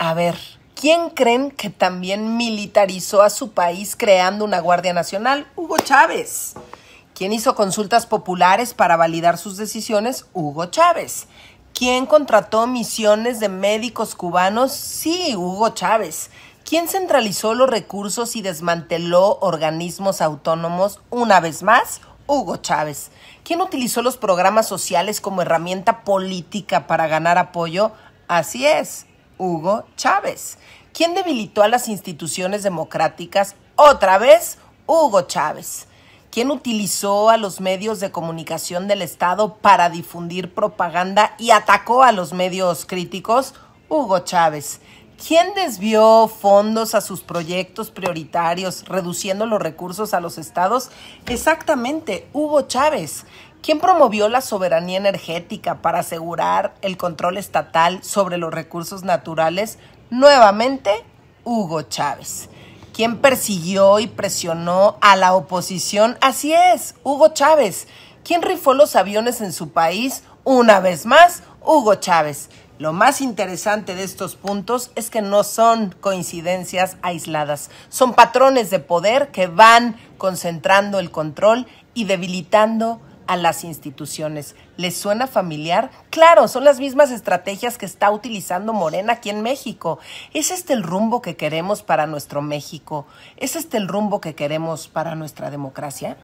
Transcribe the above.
A ver, ¿quién creen que también militarizó a su país creando una Guardia Nacional? Hugo Chávez. ¿Quién hizo consultas populares para validar sus decisiones? Hugo Chávez. ¿Quién contrató misiones de médicos cubanos? Sí, Hugo Chávez. ¿Quién centralizó los recursos y desmanteló organismos autónomos? Una vez más, Hugo Chávez. ¿Quién utilizó los programas sociales como herramienta política para ganar apoyo? Así es, Hugo Chávez. ¿Quién debilitó a las instituciones democráticas? Otra vez, Hugo Chávez. ¿Quién utilizó a los medios de comunicación del Estado para difundir propaganda y atacó a los medios críticos? Hugo Chávez. ¿Quién desvió fondos a sus proyectos prioritarios, reduciendo los recursos a los estados? Exactamente, Hugo Chávez. ¿Quién promovió la soberanía energética para asegurar el control estatal sobre los recursos naturales? Nuevamente, Hugo Chávez. ¿Quién persiguió y presionó a la oposición? Así es, Hugo Chávez. ¿Quién rifó los aviones en su país? Una vez más, Hugo Chávez. Lo más interesante de estos puntos es que no son coincidencias aisladas, son patrones de poder que van concentrando el control y debilitando a las instituciones. ¿Les suena familiar? Claro, son las mismas estrategias que está utilizando Morena aquí en México. ¿Es este el rumbo que queremos para nuestro México? ¿Es este el rumbo que queremos para nuestra democracia?